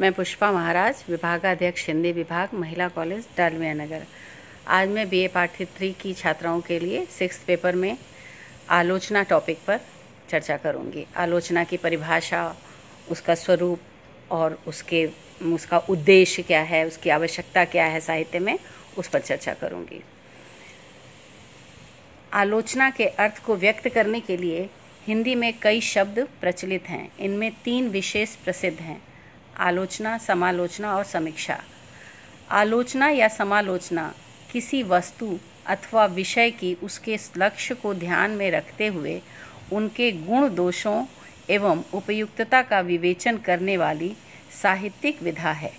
मैं पुष्पा महाराज विभागाध्यक्ष हिंदी विभाग महिला कॉलेज डालमिया नगर आज मैं बीए पाठ्य थ्री की छात्राओं के लिए सिक्स पेपर में आलोचना टॉपिक पर चर्चा करूंगी आलोचना की परिभाषा उसका स्वरूप और उसके उसका उद्देश्य क्या है उसकी आवश्यकता क्या है साहित्य में उस पर चर्चा करूंगी आलोचना के अर्थ को व्यक्त करने के लिए हिंदी में कई शब्द प्रचलित हैं इनमें तीन विशेष प्रसिद्ध हैं आलोचना समालोचना और समीक्षा आलोचना या समालोचना किसी वस्तु अथवा विषय की उसके लक्ष्य को ध्यान में रखते हुए उनके गुण दोषों एवं उपयुक्तता का विवेचन करने वाली साहित्यिक विधा है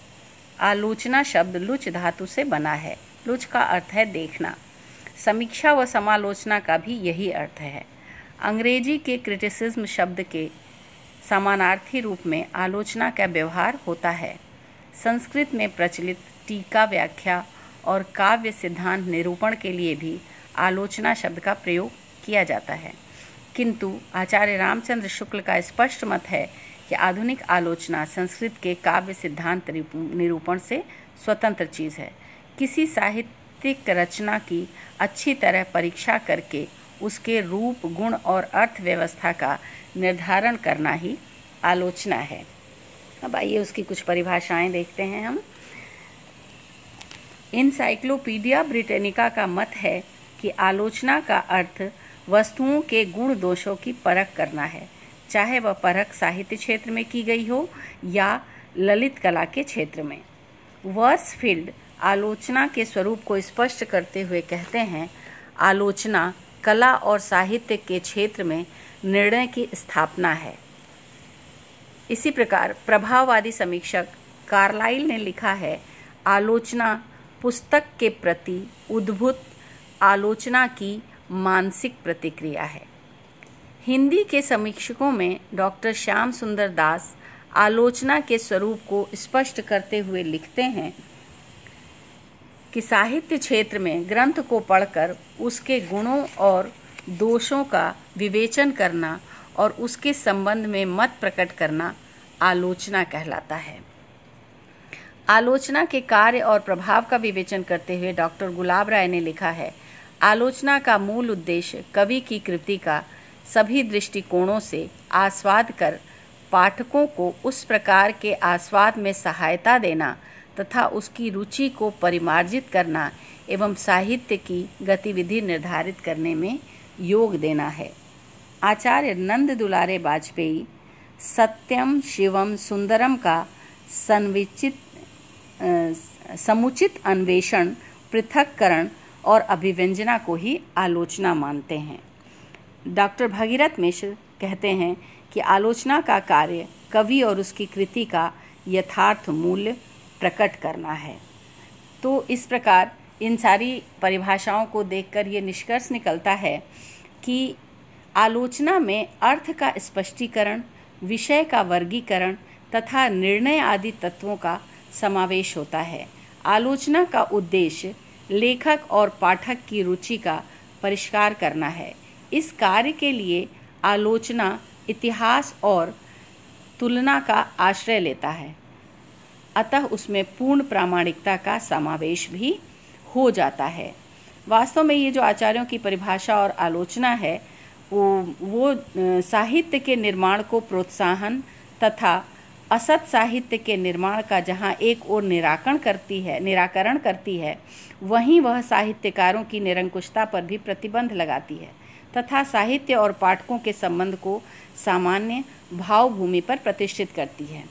आलोचना शब्द लुच धातु से बना है लुच का अर्थ है देखना समीक्षा व समालोचना का भी यही अर्थ है अंग्रेजी के क्रिटिसिज्म शब्द के समानार्थी रूप में आलोचना का व्यवहार होता है संस्कृत में प्रचलित टीका व्याख्या और काव्य सिद्धांत निरूपण के लिए भी आलोचना शब्द का प्रयोग किया जाता है किंतु आचार्य रामचंद्र शुक्ल का स्पष्ट मत है कि आधुनिक आलोचना संस्कृत के काव्य सिद्धांत निरूपण से स्वतंत्र चीज़ है किसी साहित्यिक रचना की अच्छी तरह परीक्षा करके उसके रूप गुण और अर्थव्यवस्था का निर्धारण करना ही आलोचना है अब आइए उसकी कुछ परिभाषाएं देखते हैं हम इनसाइक्लोपीडिया ब्रिटेनिका का मत है कि आलोचना का अर्थ वस्तुओं के गुण दोषों की परख करना है चाहे वह परख साहित्य क्षेत्र में की गई हो या ललित कला के क्षेत्र में फील्ड आलोचना के स्वरूप को स्पष्ट करते हुए कहते हैं आलोचना कला और साहित्य के क्षेत्र में निर्णय की स्थापना है इसी प्रकार प्रभाववादी समीक्षक कार्लाइल ने लिखा है आलोचना पुस्तक के प्रति उद्भुत आलोचना की मानसिक प्रतिक्रिया है हिंदी के समीक्षकों में डॉक्टर श्याम सुंदर दास आलोचना के स्वरूप को स्पष्ट करते हुए लिखते हैं कि साहित्य क्षेत्र में ग्रंथ को पढ़कर उसके गुणों और दोषों का विवेचन करना और उसके संबंध में मत प्रकट करना आलोचना कहलाता है आलोचना के कार्य और प्रभाव का विवेचन करते हुए डॉक्टर गुलाब राय ने लिखा है आलोचना का मूल उद्देश्य कवि की कृति का सभी दृष्टिकोणों से आस्वाद कर पाठकों को उस प्रकार के आस्वाद में सहायता देना तथा उसकी रुचि को परिमार्जित करना एवं साहित्य की गतिविधि निर्धारित करने में योग देना है आचार्य नंद दुलारे वाजपेयी सत्यम शिवम सुंदरम का संविचित समुचित अन्वेषण पृथककरण और अभिव्यंजना को ही आलोचना मानते हैं डॉक्टर भगीरथ मिश्र कहते हैं कि आलोचना का कार्य कवि और उसकी कृति का यथार्थ मूल्य प्रकट करना है तो इस प्रकार इन सारी परिभाषाओं को देखकर ये निष्कर्ष निकलता है कि आलोचना में अर्थ का स्पष्टीकरण विषय का वर्गीकरण तथा निर्णय आदि तत्वों का समावेश होता है आलोचना का उद्देश्य लेखक और पाठक की रुचि का परिष्कार करना है इस कार्य के लिए आलोचना इतिहास और तुलना का आश्रय लेता है अतः उसमें पूर्ण प्रामाणिकता का समावेश भी हो जाता है वास्तव में ये जो आचार्यों की परिभाषा और आलोचना है वो वो साहित्य के निर्माण को प्रोत्साहन तथा असत साहित्य के निर्माण का जहाँ एक ओर निराकरण करती है निराकरण करती है वहीं वह साहित्यकारों की निरंकुशता पर भी प्रतिबंध लगाती है तथा साहित्य और पाठकों के संबंध को सामान्य भावभूमि पर प्रतिष्ठित करती है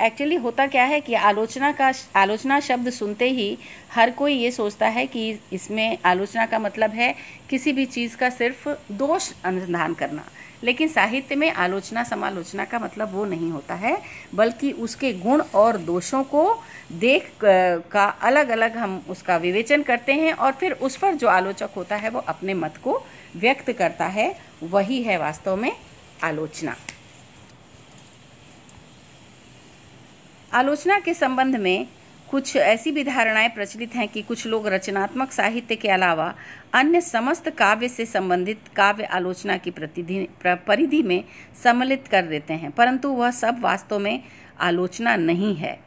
एक्चुअली होता क्या है कि आलोचना का आलोचना शब्द सुनते ही हर कोई ये सोचता है कि इसमें आलोचना का मतलब है किसी भी चीज़ का सिर्फ दोष अनुसंधान करना लेकिन साहित्य में आलोचना समालोचना का मतलब वो नहीं होता है बल्कि उसके गुण और दोषों को देख का अलग अलग हम उसका विवेचन करते हैं और फिर उस पर जो आलोचक होता है वो अपने मत को व्यक्त करता है वही है वास्तव में आलोचना आलोचना के संबंध में कुछ ऐसी भी धारणाएं प्रचलित हैं कि कुछ लोग रचनात्मक साहित्य के अलावा अन्य समस्त काव्य से संबंधित काव्य आलोचना की प्रतिधि परिधि में सम्मिलित कर देते हैं परंतु वह सब वास्तव में आलोचना नहीं है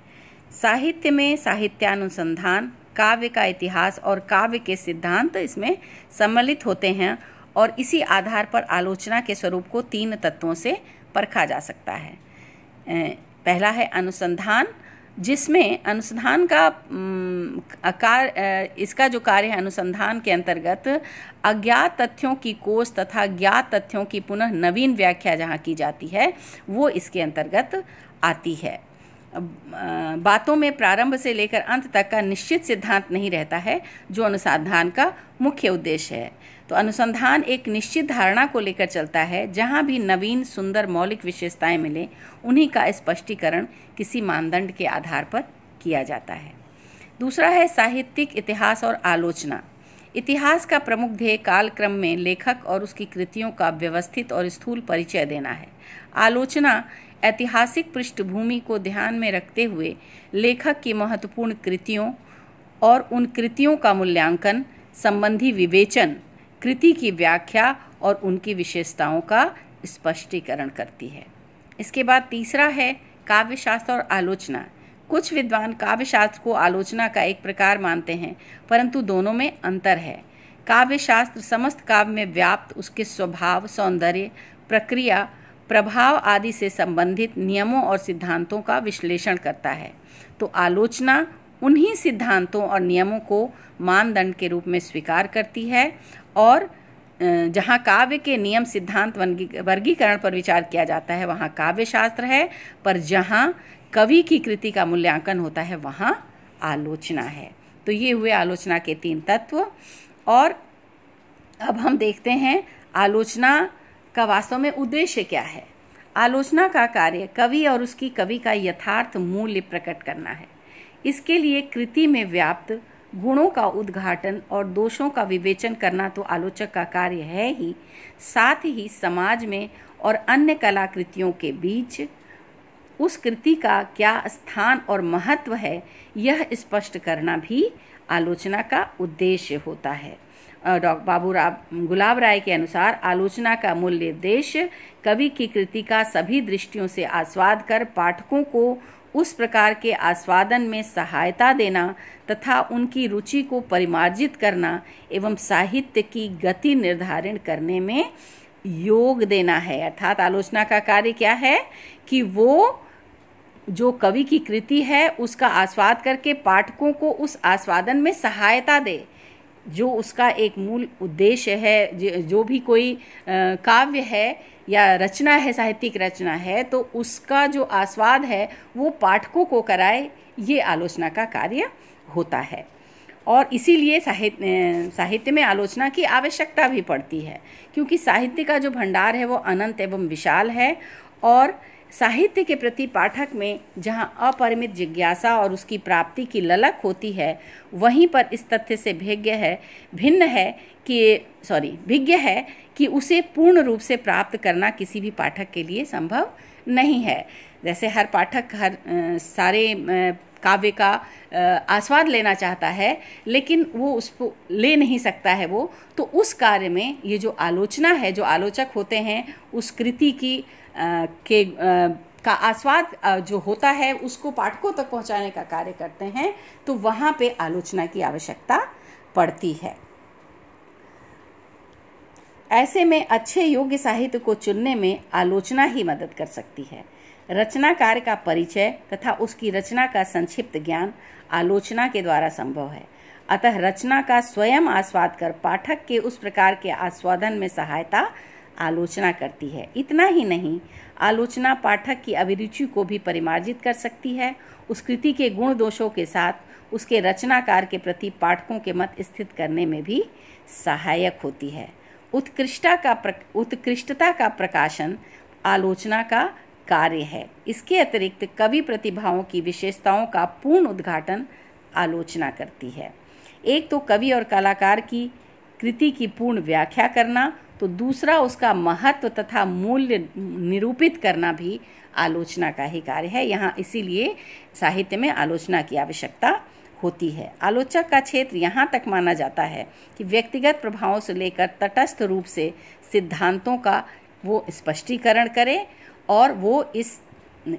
साहित्य में साहित्यानुसंधान काव्य का इतिहास और काव्य के सिद्धांत इसमें सम्मिलित होते हैं और इसी आधार पर आलोचना के स्वरूप को तीन तत्वों से परखा जा सकता है पहला है अनुसंधान जिसमें अनुसंधान का आकार इसका जो कार्य है अनुसंधान के अंतर्गत अज्ञात तथ्यों की कोष तथा ज्ञात तथ्यों की पुनः नवीन व्याख्या जहाँ की जाती है वो इसके अंतर्गत आती है बातों में प्रारंभ से लेकर अंत तक का निश्चित सिद्धांत नहीं रहता है जो अनुसंधान का मुख्य उद्देश्य है तो अनुसंधान एक निश्चित धारणा को लेकर चलता है जहाँ भी नवीन सुंदर मौलिक विशेषताएं मिलें उन्हीं का स्पष्टीकरण किसी मानदंड के आधार पर किया जाता है दूसरा है साहित्यिक इतिहास और आलोचना इतिहास का प्रमुख ध्येय कालक्रम में लेखक और उसकी कृतियों का व्यवस्थित और स्थूल परिचय देना है आलोचना ऐतिहासिक पृष्ठभूमि को ध्यान में रखते हुए लेखक की महत्वपूर्ण कृतियों और उन कृतियों का मूल्यांकन संबंधी विवेचन कृति की व्याख्या और उनकी विशेषताओं का स्पष्टीकरण करती है इसके बाद तीसरा है काव्यशास्त्र और आलोचना कुछ विद्वान काव्यशास्त्र को आलोचना का एक प्रकार मानते हैं परंतु दोनों में अंतर है काव्यशास्त्र समस्त काव्य में व्याप्त उसके स्वभाव सौंदर्य प्रक्रिया प्रभाव आदि से संबंधित नियमों और सिद्धांतों का विश्लेषण करता है तो आलोचना उन्हीं सिद्धांतों और नियमों को मानदंड के रूप में स्वीकार करती है और जहाँ काव्य के नियम सिद्धांत वर्गीकरण पर विचार किया जाता है वहाँ काव्य शास्त्र है पर जहाँ कवि की कृति का मूल्यांकन होता है वहाँ आलोचना है तो ये हुए आलोचना के तीन तत्व और अब हम देखते हैं आलोचना का वास्तव में उद्देश्य क्या है आलोचना का कार्य कवि और उसकी कवि का यथार्थ मूल्य प्रकट करना है इसके लिए कृति में व्याप्त गुणों का उद्घाटन और दोषों का विवेचन करना तो आलोचक का कार्य है ही साथ ही समाज में और अन्य कलाकृतियों के बीच उस कृति का क्या स्थान और महत्व है यह स्पष्ट करना भी आलोचना का उद्देश्य होता है डॉक्टर बाबू राव गुलाब राय के अनुसार आलोचना का मूल उद्देश्य कवि की कृति का सभी दृष्टियों से आस्वाद कर पाठकों को उस प्रकार के आस्वादन में सहायता देना तथा उनकी रुचि को परिमार्जित करना एवं साहित्य की गति निर्धारण करने में योग देना है अर्थात आलोचना का कार्य क्या है कि वो जो कवि की कृति है उसका आस्वाद करके पाठकों को उस आस्वादन में सहायता दे जो उसका एक मूल उद्देश्य है जो भी कोई काव्य है या रचना है साहित्यिक रचना है तो उसका जो आस्वाद है वो पाठकों को कराए ये आलोचना का कार्य होता है और इसीलिए साहित्य साहित्य में आलोचना की आवश्यकता भी पड़ती है क्योंकि साहित्य का जो भंडार है वो अनंत एवं विशाल है और साहित्य के प्रति पाठक में जहाँ अपरिमित जिज्ञासा और उसकी प्राप्ति की ललक होती है वहीं पर इस तथ्य से भिज्ञ है भिन्न है कि सॉरी भिज्ञ है कि उसे पूर्ण रूप से प्राप्त करना किसी भी पाठक के लिए संभव नहीं है जैसे हर पाठक हर सारे काव्य का आस्वाद लेना चाहता है लेकिन वो उसको ले नहीं सकता है वो तो उस कार्य में ये जो आलोचना है जो आलोचक होते हैं उस कृति की आ, के आ, का आस्वाद जो होता है उसको पाठकों तक पहुंचाने का कार्य करते हैं तो वहाँ पे आलोचना की आवश्यकता पड़ती है ऐसे में अच्छे योग्य साहित्य को चुनने में आलोचना ही मदद कर सकती है रचनाकार का परिचय तथा उसकी रचना का संक्षिप्त ज्ञान आलोचना के द्वारा संभव है अतः रचना का स्वयं आस्वाद कर पाठक के उस प्रकार के आस्वादन में सहायता आलोचना करती है इतना ही नहीं आलोचना पाठक की अभिरुचि को भी परिमार्जित कर सकती है उस कृति के गुण दोषों के साथ उसके रचनाकार के प्रति पाठकों के मत स्थित करने में भी सहायक होती है उत्कृष्टता का उत्कृष्टता का प्रकाशन आलोचना का कार्य है इसके अतिरिक्त कवि प्रतिभाओं की विशेषताओं का पूर्ण उद्घाटन आलोचना करती है एक तो कवि और कलाकार की कृति की पूर्ण व्याख्या करना तो दूसरा उसका महत्व तथा मूल्य निरूपित करना भी आलोचना का ही कार्य है यहाँ इसीलिए साहित्य में आलोचना की आवश्यकता होती है आलोचक का क्षेत्र यहाँ तक माना जाता है कि व्यक्तिगत प्रभावों से लेकर तटस्थ रूप से सिद्धांतों का वो स्पष्टीकरण करें और वो इस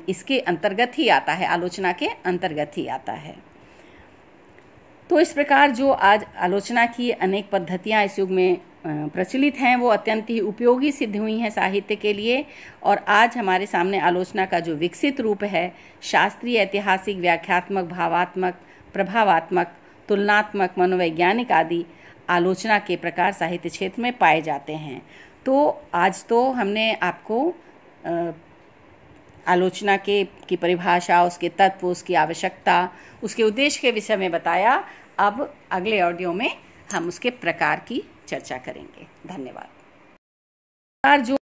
इसके अंतर्गत ही आता है आलोचना के अंतर्गत ही आता है तो इस प्रकार जो आज आलोचना की अनेक पद्धतियाँ इस युग में प्रचलित हैं वो अत्यंत ही उपयोगी सिद्ध हुई हैं साहित्य के लिए और आज हमारे सामने आलोचना का जो विकसित रूप है शास्त्रीय ऐतिहासिक व्याख्यात्मक भावात्मक प्रभावात्मक तुलनात्मक मनोवैज्ञानिक आदि आलोचना के प्रकार साहित्य क्षेत्र में पाए जाते हैं तो आज तो हमने आपको आलोचना के की परिभाषा उसके तत्व उसकी आवश्यकता उसके उद्देश्य के विषय में बताया अब अगले ऑडियो में हम उसके प्रकार की चर्चा करेंगे धन्यवाद जो